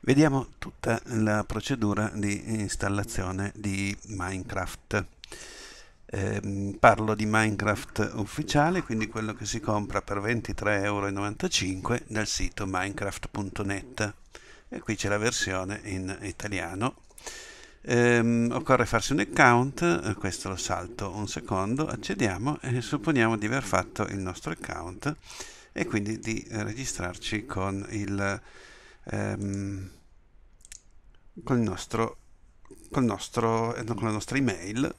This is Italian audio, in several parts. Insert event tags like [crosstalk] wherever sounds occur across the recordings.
Vediamo tutta la procedura di installazione di Minecraft. Eh, parlo di Minecraft ufficiale, quindi quello che si compra per 23,95€ dal sito minecraft.net e qui c'è la versione in italiano. Eh, occorre farsi un account, eh, questo lo salto un secondo, accediamo e supponiamo di aver fatto il nostro account e quindi di registrarci con il ehm, col nostro, col nostro, eh, con la nostra email.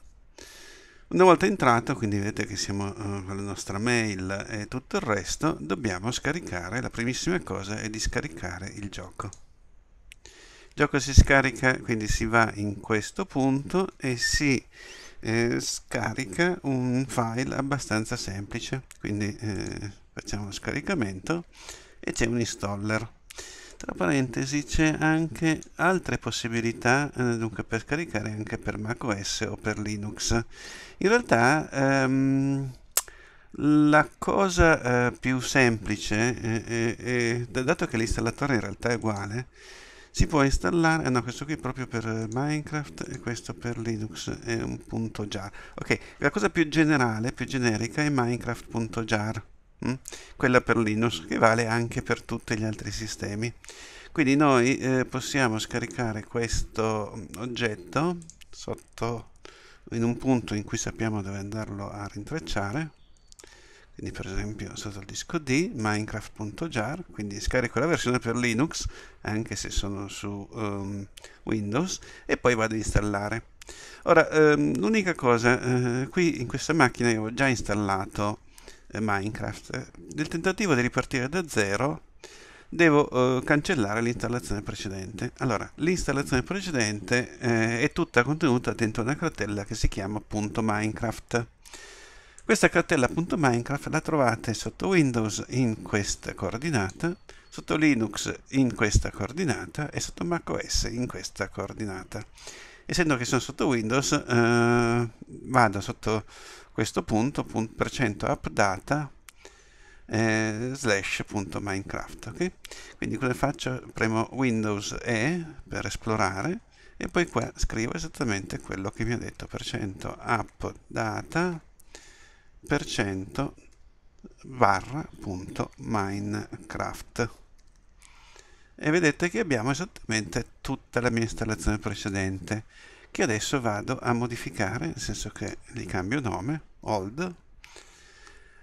Una volta entrato, quindi vedete che siamo eh, con la nostra mail e tutto il resto, dobbiamo scaricare, la primissima cosa è di scaricare il gioco. Il gioco si scarica, quindi si va in questo punto e si eh, scarica un file abbastanza semplice quindi eh, facciamo lo scaricamento e c'è un installer tra parentesi c'è anche altre possibilità eh, dunque per scaricare anche per macOS o per Linux in realtà ehm, la cosa eh, più semplice eh, eh, eh dato che l'installatore in realtà è uguale si può installare, no questo qui è proprio per Minecraft e questo per Linux è un punto jar ok, la cosa più generale, più generica è minecraft.jar Mm? quella per Linux che vale anche per tutti gli altri sistemi. Quindi noi eh, possiamo scaricare questo oggetto sotto in un punto in cui sappiamo dove andarlo a rintracciare quindi per esempio sotto il disco D minecraft.jar quindi scarico la versione per Linux anche se sono su um, Windows e poi vado a installare ora um, l'unica cosa eh, qui in questa macchina io ho già installato eh, Minecraft. Nel eh, tentativo di ripartire da zero devo eh, cancellare l'installazione precedente. Allora, l'installazione precedente eh, è tutta contenuta dentro una cartella che si chiama .minecraft. Questa cartella .minecraft la trovate sotto Windows in questa coordinata, sotto Linux in questa coordinata e sotto macOS in questa coordinata. Essendo che sono sotto Windows, eh, vado sotto questo punto, punto percento appdata eh, slash punto minecraft okay? quindi cosa faccio? premo windows e per esplorare e poi qua scrivo esattamente quello che mi ha detto per percento per percento barra punto minecraft e vedete che abbiamo esattamente tutta la mia installazione precedente che adesso vado a modificare, nel senso che gli cambio nome, old.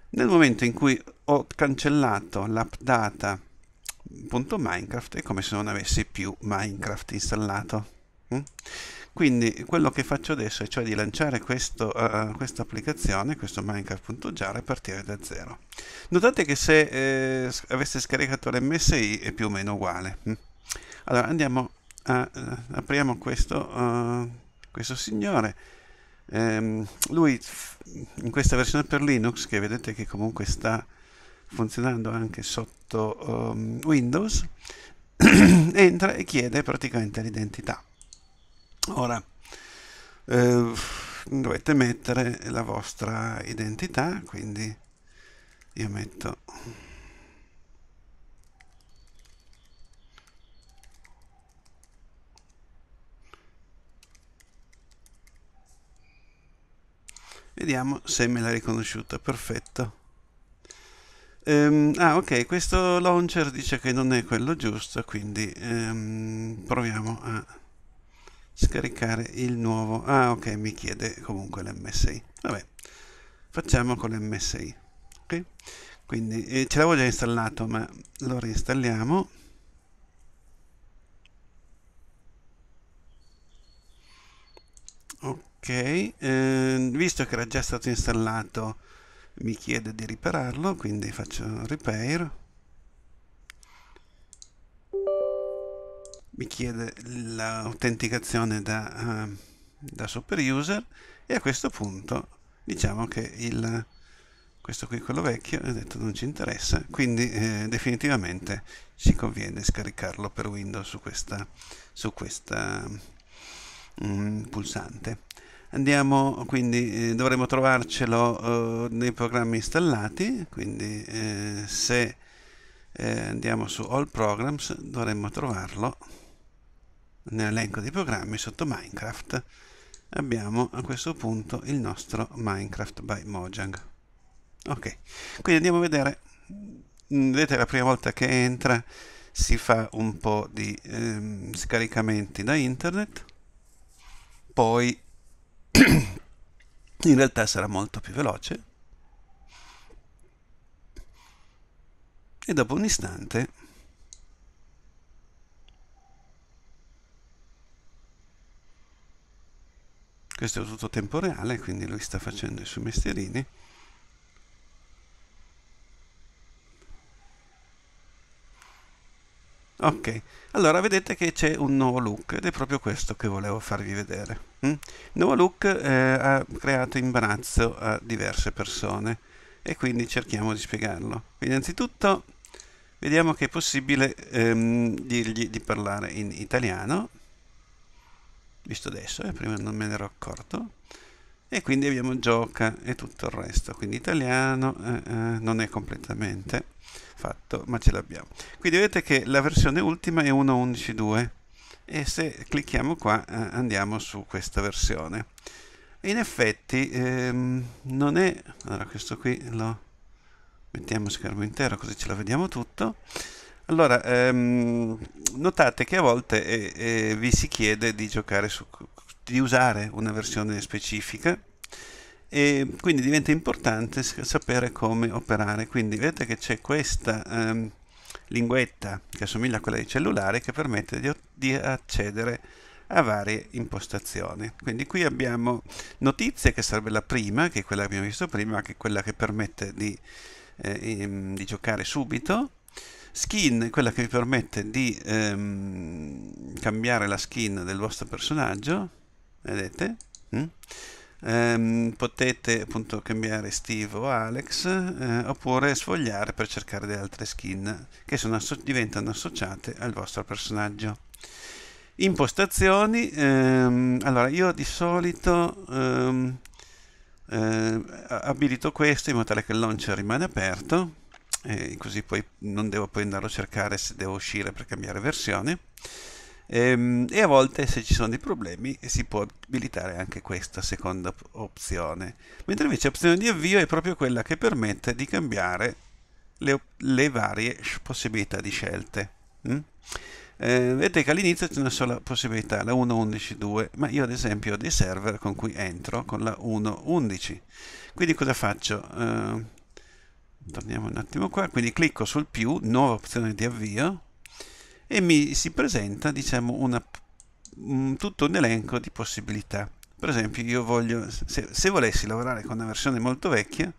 Nel momento in cui ho cancellato l'appdata.minecraft è come se non avessi più Minecraft installato. Mm? Quindi quello che faccio adesso è cioè di lanciare questo, uh, questa applicazione, questo Minecraft.jar a partire da zero. Notate che se eh, aveste scaricato l'MSI è più o meno uguale. Mm? Allora andiamo ah, eh, apriamo questo, uh, questo signore. Um, lui in questa versione per Linux, che vedete che comunque sta funzionando anche sotto um, Windows, [clears throat] entra e chiede praticamente l'identità. Ora, eh, dovete mettere la vostra identità, quindi io metto Vediamo se me l'ha riconosciuta, perfetto. Um, ah ok, questo launcher dice che non è quello giusto, quindi um, proviamo a scaricare il nuovo. Ah ok, mi chiede comunque l'MSI. Vabbè, facciamo con l'MSI. Okay? Quindi eh, ce l'avevo già installato, ma lo reinstalliamo. Ok ok eh, visto che era già stato installato mi chiede di ripararlo quindi faccio repair mi chiede l'autenticazione da, uh, da super user e a questo punto diciamo che il, questo qui quello vecchio ha detto non ci interessa quindi eh, definitivamente ci conviene scaricarlo per Windows su questa, su questa um, pulsante Andiamo, quindi eh, dovremo trovarcelo eh, nei programmi installati, quindi eh, se eh, andiamo su All Programs dovremmo trovarlo nell'elenco dei programmi sotto Minecraft. Abbiamo a questo punto il nostro Minecraft by Mojang. Ok, quindi andiamo a vedere. Mm, vedete la prima volta che entra si fa un po' di ehm, scaricamenti da internet, poi in realtà sarà molto più veloce e dopo un istante questo è tutto tempo reale quindi lui sta facendo i suoi mestierini ok allora vedete che c'è un nuovo look ed è proprio questo che volevo farvi vedere mm? il nuovo look eh, ha creato imbarazzo a diverse persone e quindi cerchiamo di spiegarlo innanzitutto vediamo che è possibile ehm, dirgli di parlare in italiano visto adesso, eh, prima non me ne ero accorto e quindi abbiamo gioca e tutto il resto quindi italiano eh, eh, non è completamente fatto, ma ce l'abbiamo. Quindi vedete che la versione ultima è 1.11.2 e se clicchiamo qua eh, andiamo su questa versione. In effetti ehm, non è... Allora questo qui lo mettiamo schermo intero così ce lo vediamo tutto. Allora, ehm, notate che a volte eh, eh, vi si chiede di giocare su, di usare una versione specifica e quindi diventa importante sapere come operare. Quindi vedete che c'è questa ehm, linguetta che assomiglia a quella dei cellulari che permette di, di accedere a varie impostazioni. Quindi qui abbiamo notizie che sarebbe la prima, che è quella che abbiamo visto prima, che è quella che permette di, eh, ehm, di giocare subito. Skin, quella che vi permette di ehm, cambiare la skin del vostro personaggio, vedete? Mm? ehm, potete appunto cambiare Steve o Alex eh, oppure sfogliare per cercare le altre skin che asso diventano associate al vostro personaggio impostazioni ehm, allora io di solito ehm, eh, abilito questo in modo tale che il launcher rimane aperto così poi non devo poi andarlo a cercare se devo uscire per cambiare versione Ehm, e, a volte se ci sono dei problemi si può abilitare anche questa seconda opzione. Mentre invece l'opzione di avvio è proprio quella che permette di cambiare le, le varie possibilità di scelte. Mm? Eh, vedete che all'inizio c'è una sola possibilità, la 1.11.2, ma io ad esempio ho dei server con cui entro con la 1.11. Quindi cosa faccio? Eh, torniamo un attimo qua, quindi clicco sul più, nuova opzione di avvio, e mi si presenta diciamo, una, tutto un elenco di possibilità. Per esempio, io voglio, se, se volessi lavorare con una versione molto vecchia,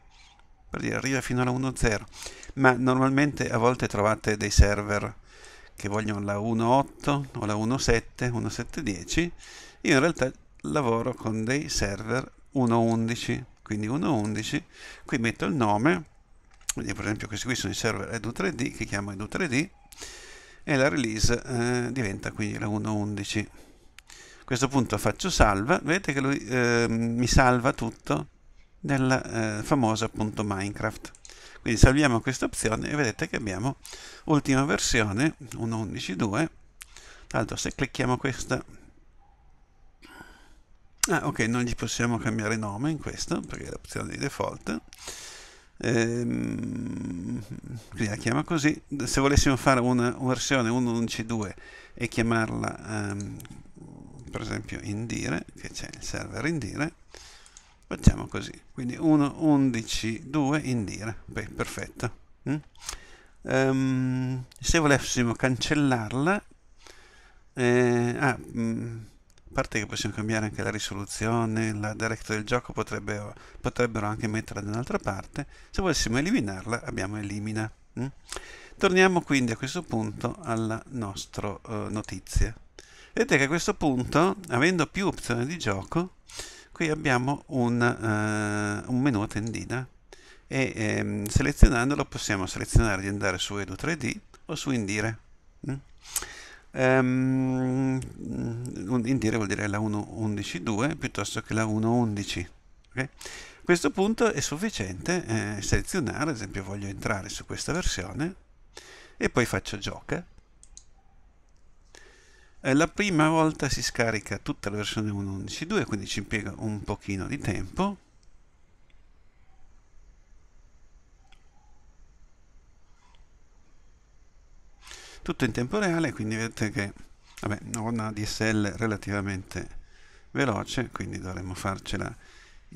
per dire arriva fino alla 1.0, ma normalmente a volte trovate dei server che vogliono la 1.8 o la 1.7, 1.7.10, io in realtà lavoro con dei server 1.11, quindi 1.11, qui metto il nome, quindi per esempio questi qui sono i server Edu3D, che chiamo Edu3D, e la release eh, diventa quindi la 1.11 a questo punto faccio salva vedete che lui eh, mi salva tutto nella eh, famosa appunto minecraft quindi salviamo questa opzione e vedete che abbiamo ultima versione 1.11.2 tra l'altro se clicchiamo questa ah ok non gli possiamo cambiare nome in questo perché è l'opzione di default ehm, la chiama così, se volessimo fare una versione 1.11.2 e chiamarla ehm, per esempio indire, che c'è il server indire, facciamo così, quindi 1.11.2 indire, beh perfetto. Mm? Ehm, se volessimo cancellarla, eh, ah, mh, mm, a parte che possiamo cambiare anche la risoluzione, la directory del gioco potrebbero, potrebbero anche metterla da un'altra parte, se volessimo eliminarla abbiamo elimina. Mm? Torniamo quindi a questo punto alla nostra eh, notizia. Vedete che a questo punto, avendo più opzioni di gioco, qui abbiamo un, eh, un menu a tendina e ehm, selezionandolo possiamo selezionare di andare su Edu3D o su Indire. Mm? Ehm, mm, um, intera vuol dire la 1.11.2 piuttosto che la 1.11. Okay? A questo punto è sufficiente eh, selezionare, ad esempio voglio entrare su questa versione e poi faccio gioca. Eh, la prima volta si scarica tutta la versione 1.11.2, quindi ci impiega un pochino di tempo tutto in tempo reale quindi vedete che vabbè, una DSL relativamente veloce quindi dovremmo farcela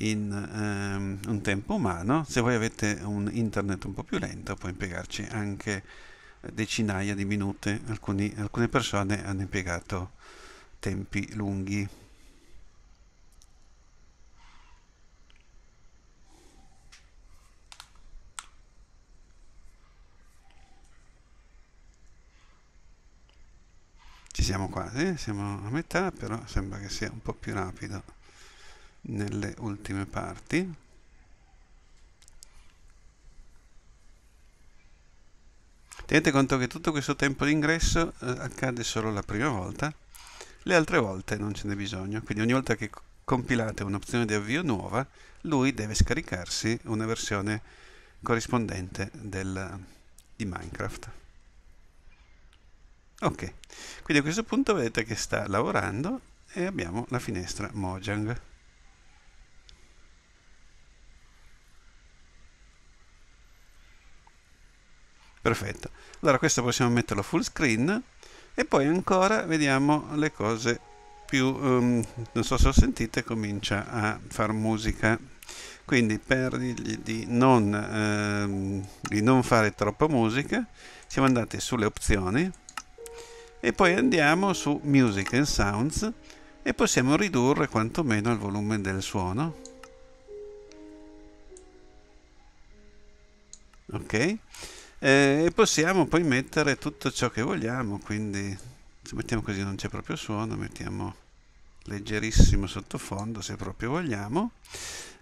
in ehm, un tempo umano se voi avete un internet un po' più lento può impiegarci anche decinaia di minuti alcune persone hanno impiegato tempi lunghi ci siamo quasi, siamo a metà, però sembra che sia un po' più rapido nelle ultime parti. Tenete conto che tutto questo tempo d'ingresso eh, accade solo la prima volta, le altre volte non ce n'è bisogno, quindi ogni volta che compilate un'opzione di avvio nuova, lui deve scaricarsi una versione corrispondente del, di Minecraft ok quindi a questo punto vedete che sta lavorando e abbiamo la finestra Mojang perfetto allora questo possiamo metterlo full screen e poi ancora vediamo le cose più um, non so se lo sentite comincia a far musica quindi per dirgli di non, ehm, di non fare troppa musica siamo andati sulle opzioni e poi andiamo su Music and Sounds e possiamo ridurre quantomeno il volume del suono. Ok? Eh, e possiamo poi mettere tutto ciò che vogliamo, quindi se mettiamo così non c'è proprio suono, mettiamo leggerissimo sottofondo se proprio vogliamo.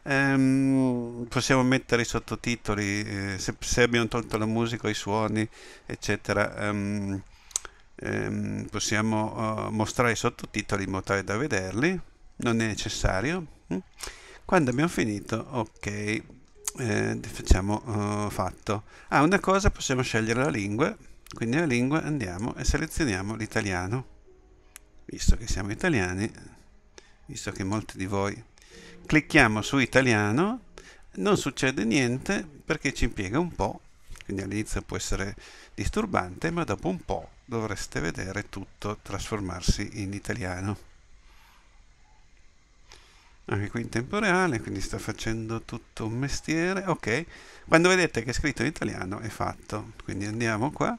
Um, possiamo mettere i sottotitoli eh, se, se, abbiamo tolto la musica, i suoni, eccetera. Um, ehm, possiamo uh, mostrare i sottotitoli in modo tale da vederli, non è necessario. Mm. Quando abbiamo finito, ok, eh, facciamo uh, fatto. Ah, una cosa, possiamo scegliere la lingua, quindi la lingua andiamo e selezioniamo l'italiano, visto che siamo italiani, visto che molti di voi clicchiamo su italiano non succede niente perché ci impiega un po', quindi all'inizio può essere disturbante, ma dopo un po' dovreste vedere tutto trasformarsi in italiano anche qui in tempo reale quindi sta facendo tutto un mestiere ok quando vedete che è scritto in italiano è fatto quindi andiamo qua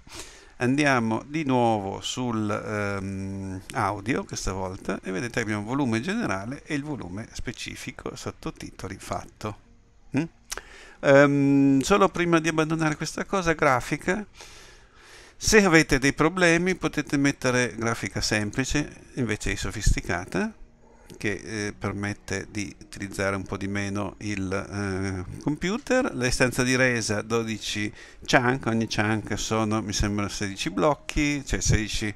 andiamo di nuovo sul ehm, audio questa volta e vedete che abbiamo il volume generale e il volume specifico sottotitoli fatto mm? um, solo prima di abbandonare questa cosa grafica se avete dei problemi potete mettere grafica semplice invece di sofisticata che eh, permette di utilizzare un po' di meno il eh, computer. La istanza di resa 12 chunk, ogni chunk sono mi sembra 16 blocchi, cioè 16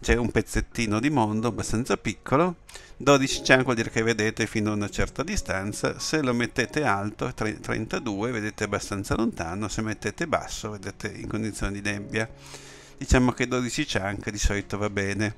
c'è un pezzettino di mondo abbastanza piccolo. 12 chunk vuol dire che vedete fino a una certa distanza, se lo mettete alto, 32, vedete abbastanza lontano, se mettete basso, vedete in condizioni di nebbia diciamo che 12 chunk di solito va bene.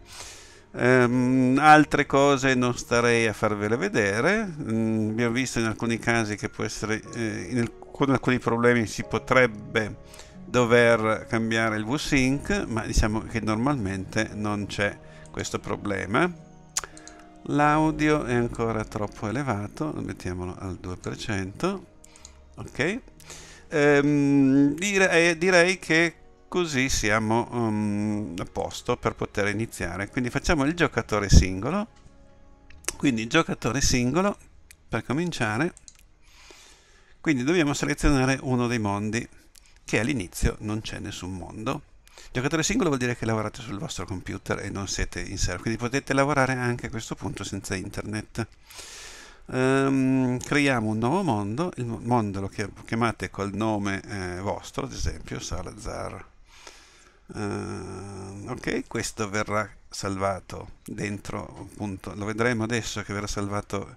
Um, altre cose non starei a farvele vedere, um, abbiamo visto in alcuni casi che può essere, eh, in alcuni, alcuni problemi si potrebbe dover cambiare il v-sync ma diciamo che normalmente non c'è questo problema. L'audio è ancora troppo elevato, mettiamolo al 2%, ok? Ehm, direi, eh, direi, che così siamo um, a posto per poter iniziare quindi facciamo il giocatore singolo quindi giocatore singolo per cominciare quindi dobbiamo selezionare uno dei mondi che all'inizio non c'è nessun mondo giocatore singolo vuol dire che lavorate sul vostro computer e non siete in server quindi potete lavorare anche a questo punto senza internet Um, creiamo un nuovo mondo, il mondo lo chiamate col nome eh, vostro, ad esempio Salazar Uh, ok, questo verrà salvato dentro, appunto, lo vedremo adesso che verrà salvato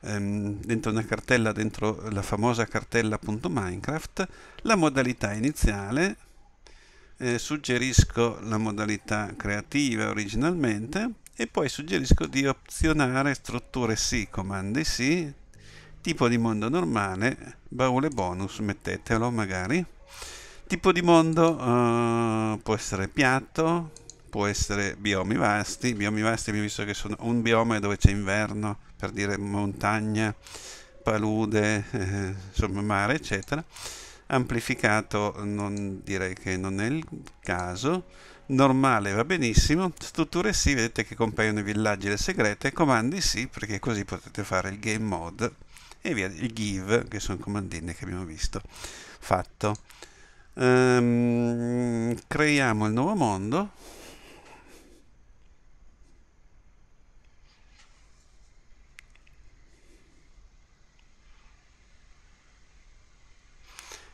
um, dentro una cartella, dentro la famosa cartella Minecraft. La modalità iniziale, eh, suggerisco la modalità creativa originalmente e poi suggerisco di opzionare strutture sì, comandi sì, tipo di mondo normale, baule bonus, mettetelo magari Tipo di mondo uh, può essere piatto, può essere biomi vasti, biomi vasti abbiamo visto che sono un bioma dove c'è inverno, per dire montagna, palude, eh, insomma mare, eccetera. Amplificato non, direi che non è il caso, normale va benissimo, strutture sì, vedete che compaiono i villaggi e le segrete, comandi sì, perché così potete fare il game mode e via, il give, che sono comandine che abbiamo visto, fatto. Um, creiamo il nuovo mondo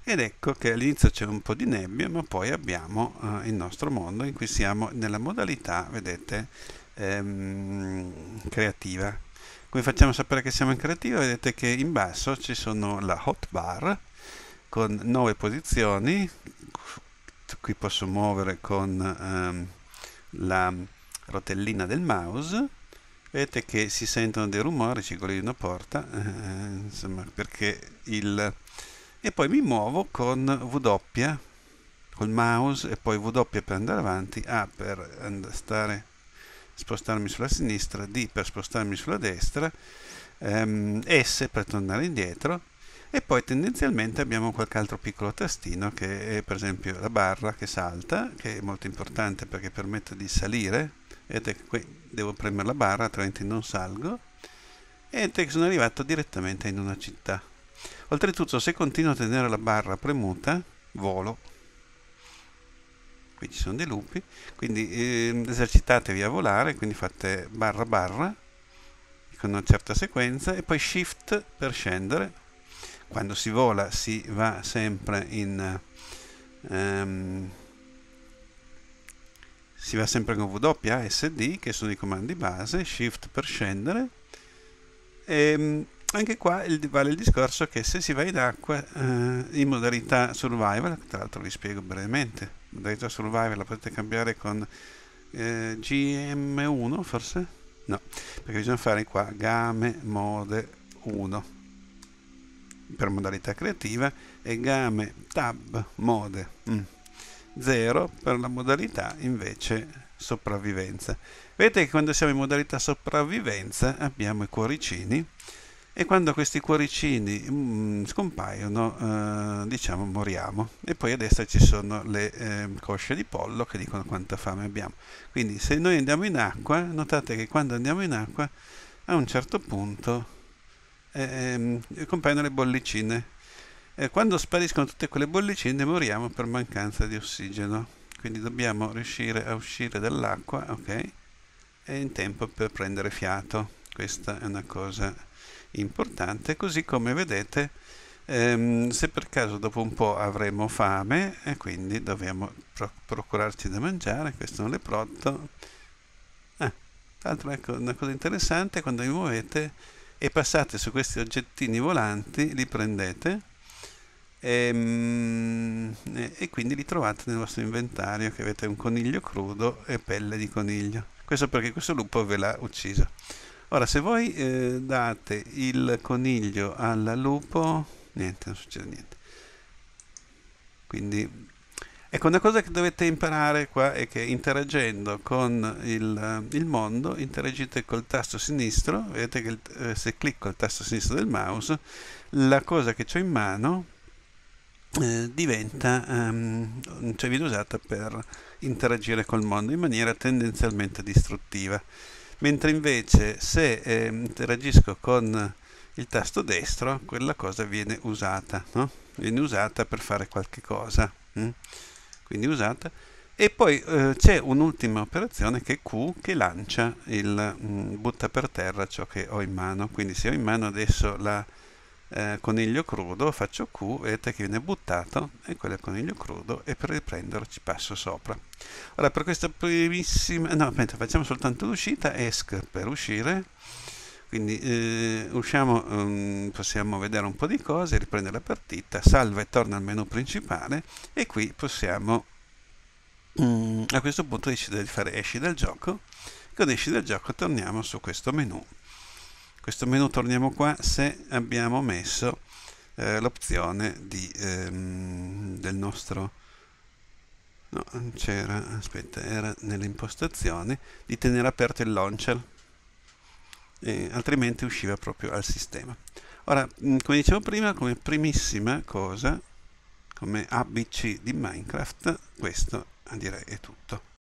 ed ecco che all'inizio c'è un po' di nebbia ma poi abbiamo uh, il nostro mondo in cui siamo nella modalità vedete ehm, creativa come facciamo a sapere che siamo in creativa vedete che in basso ci sono la hotbar con 9 posizioni qui posso muovere con ehm, la rotellina del mouse vedete che si sentono dei rumori circoli di una porta eh, eh, insomma perché il e poi mi muovo con W col mouse e poi W per andare avanti A per stare, spostarmi sulla sinistra D per spostarmi sulla destra ehm, S per tornare indietro e poi tendenzialmente abbiamo qualche altro piccolo tastino che è per esempio la barra che salta che è molto importante perché permette di salire vedete che qui devo premere la barra altrimenti non salgo e che sono arrivato direttamente in una città oltretutto se continuo a tenere la barra premuta volo qui ci sono dei lupi quindi eh, esercitatevi a volare quindi fate barra barra con una certa sequenza e poi shift per scendere quando si vola si va sempre in um, si va sempre con WASD che sono i comandi base shift per scendere e ehm, anche qua vale il discorso che se si va in acqua eh, in modalità survival tra l'altro vi spiego brevemente modalità survival la potete cambiare con eh, GM1 forse? no perché bisogna fare qua game mode 1 per modalità creativa e game tab mode 0 mm. per la modalità invece sopravvivenza. Vedete che quando siamo in modalità sopravvivenza abbiamo i cuoricini e quando questi cuoricini mm, scompaiono eh, diciamo moriamo e poi a destra ci sono le eh, cosce di pollo che dicono quanta fame abbiamo quindi se noi andiamo in acqua notate che quando andiamo in acqua a un certo punto eh, compaiono le bollicine. Eh, quando spariscono tutte quelle bollicine moriamo per mancanza di ossigeno, quindi dobbiamo riuscire a uscire dall'acqua, ok? E in tempo per prendere fiato. Questa è una cosa importante, così come vedete ehm, se per caso dopo un po' avremo fame e quindi dobbiamo pro procurarci da mangiare, questo non è pronto. Ah, tra l'altro ecco una cosa interessante, quando vi muovete e passate su questi oggettini volanti, li prendete ehm, e, e, quindi li trovate nel vostro inventario che avete un coniglio crudo e pelle di coniglio. Questo perché questo lupo ve l'ha ucciso. Ora, se voi eh, date il coniglio al lupo, niente, non succede niente. Quindi Ecco, una cosa che dovete imparare qua è che interagendo con il, eh, il mondo, interagite col tasto sinistro, vedete che il, eh, se clicco il tasto sinistro del mouse, la cosa che ho in mano eh, diventa, um, cioè viene usata per interagire col mondo in maniera tendenzialmente distruttiva. Mentre invece se eh, interagisco con il tasto destro, quella cosa viene usata, no? viene usata per fare qualche cosa. Hm? quindi usata e poi eh, c'è un'ultima operazione che è Q che lancia il mh, mm, butta per terra ciò che ho in mano quindi se ho in mano adesso la eh, coniglio crudo faccio Q vedete che viene buttato e quello è il coniglio crudo e per riprenderlo ci passo sopra ora per questa primissima no aspetta facciamo soltanto l'uscita ESC per uscire quindi eh, usciamo, um, possiamo vedere un po' di cose, riprende la partita, salva e torna al menu principale e qui possiamo um, a questo punto decidere di fare esci dal gioco. Con esci dal gioco torniamo su questo menu. Questo menu torniamo qua se abbiamo messo eh, l'opzione ehm, del nostro... No, c'era, aspetta, era nelle impostazioni di tenere aperto il launcher eh, altrimenti usciva proprio al sistema. Ora, mm, come dicevo prima, come primissima cosa, come ABC di Minecraft, questo direi è tutto.